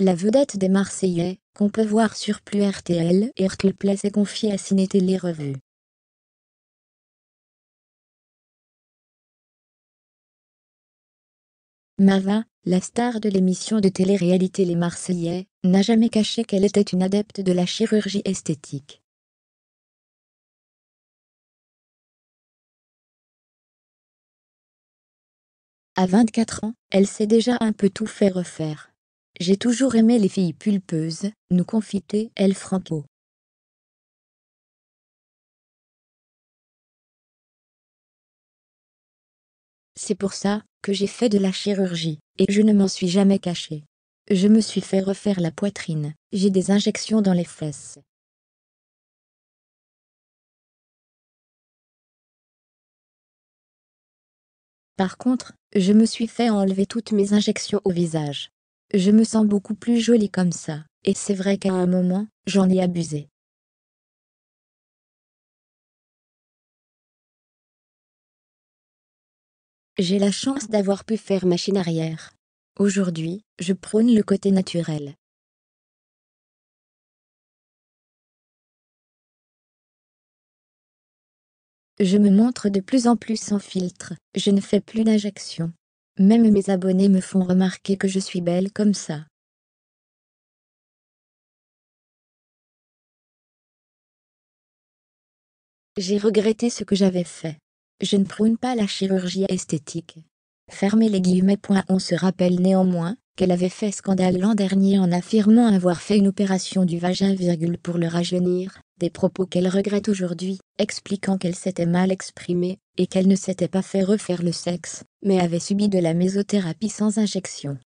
La vedette des Marseillais, qu'on peut voir sur Plus RTL et Place est confiée à Ciné Télé Revue. Mava, la star de l'émission de télé-réalité Les Marseillais, n'a jamais caché qu'elle était une adepte de la chirurgie esthétique. À 24 ans, elle s'est déjà un peu tout fait refaire. J'ai toujours aimé les filles pulpeuses, nous confiter, El Franco. C'est pour ça que j'ai fait de la chirurgie, et je ne m'en suis jamais cachée. Je me suis fait refaire la poitrine, j'ai des injections dans les fesses. Par contre, je me suis fait enlever toutes mes injections au visage. Je me sens beaucoup plus jolie comme ça, et c'est vrai qu'à un moment, j'en ai abusé. J'ai la chance d'avoir pu faire machine arrière. Aujourd'hui, je prône le côté naturel. Je me montre de plus en plus sans filtre, je ne fais plus d'injection. Même mes abonnés me font remarquer que je suis belle comme ça. J'ai regretté ce que j'avais fait. Je ne prône pas la chirurgie esthétique. Fermez les guillemets. On se rappelle néanmoins qu'elle avait fait scandale l'an dernier en affirmant avoir fait une opération du vagin virgule pour le rajeunir, des propos qu'elle regrette aujourd'hui, expliquant qu'elle s'était mal exprimée, et qu'elle ne s'était pas fait refaire le sexe, mais avait subi de la mésothérapie sans injection.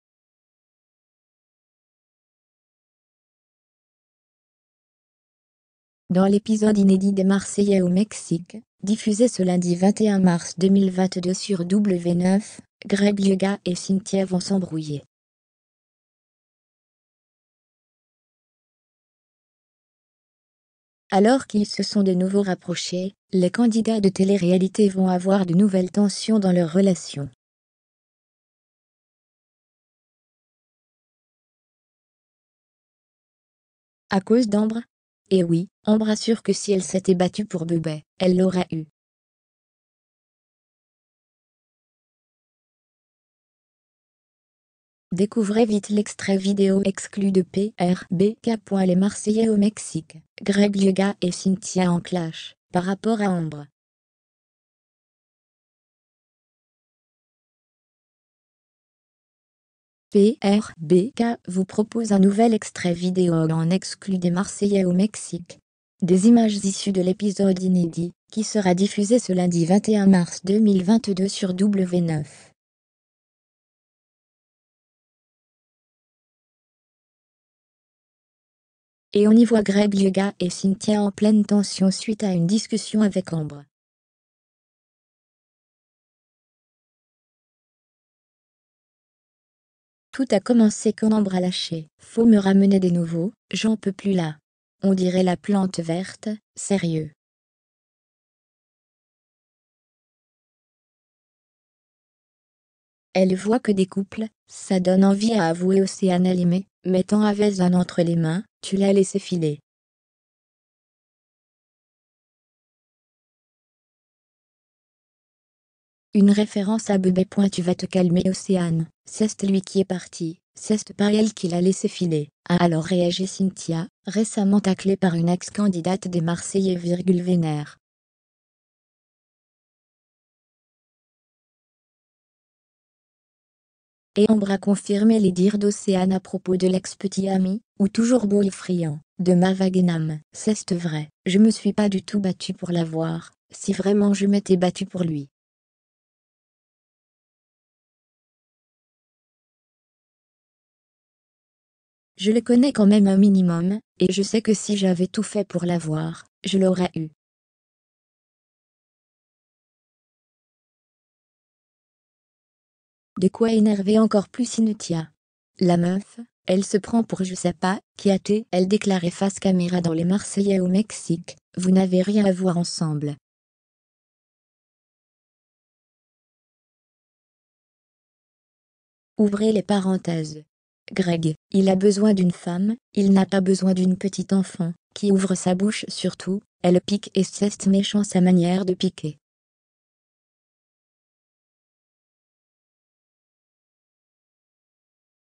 Dans l'épisode inédit des Marseillais au Mexique, diffusé ce lundi 21 mars 2022 sur W9, Greg Yoga et Cynthia vont s'embrouiller. Alors qu'ils se sont de nouveau rapprochés, les candidats de télé-réalité vont avoir de nouvelles tensions dans leurs relations. À cause d'Ambre Eh oui, Ambre assure que si elle s'était battue pour Bébé, elle l'aurait eu. Découvrez vite l'extrait vidéo exclu de PRBK. Les Marseillais au Mexique, Greg Yoga et Cynthia en clash, par rapport à Ambre. PRBK vous propose un nouvel extrait vidéo en exclu des Marseillais au Mexique. Des images issues de l'épisode inédit, qui sera diffusé ce lundi 21 mars 2022 sur W9. et on y voit Greg Yoga et Cynthia en pleine tension suite à une discussion avec Ambre. Tout a commencé quand Ambre a lâché. Faut me ramener des nouveaux, j'en peux plus là. On dirait la plante verte, sérieux. Elle voit que des couples, ça donne envie à avouer Océane l'aimer, mettant Avezan entre les mains, tu l'as laissé filer. Une référence à Bébé. Tu vas te calmer Océane, c'est lui qui est parti, c'est pas elle qui l'a laissé filer, a ah, alors réagi Cynthia, récemment taclée par une ex-candidate des Marseillais. Vénère. et Ambra confirmait confirmé les dires d'Océane à propos de l'ex-petit ami, ou toujours beau et friand, de Mavagenam. C'est vrai, je me suis pas du tout battu pour l'avoir, si vraiment je m'étais battu pour lui. Je le connais quand même un minimum, et je sais que si j'avais tout fait pour l'avoir, je l'aurais eu. De quoi énerver encore plus Inutia. La meuf, elle se prend pour je sais pas, qui a été, elle déclarait face caméra dans les Marseillais au Mexique, vous n'avez rien à voir ensemble. Ouvrez les parenthèses. Greg, il a besoin d'une femme, il n'a pas besoin d'une petite enfant, qui ouvre sa bouche surtout, elle pique et ceste méchant sa manière de piquer.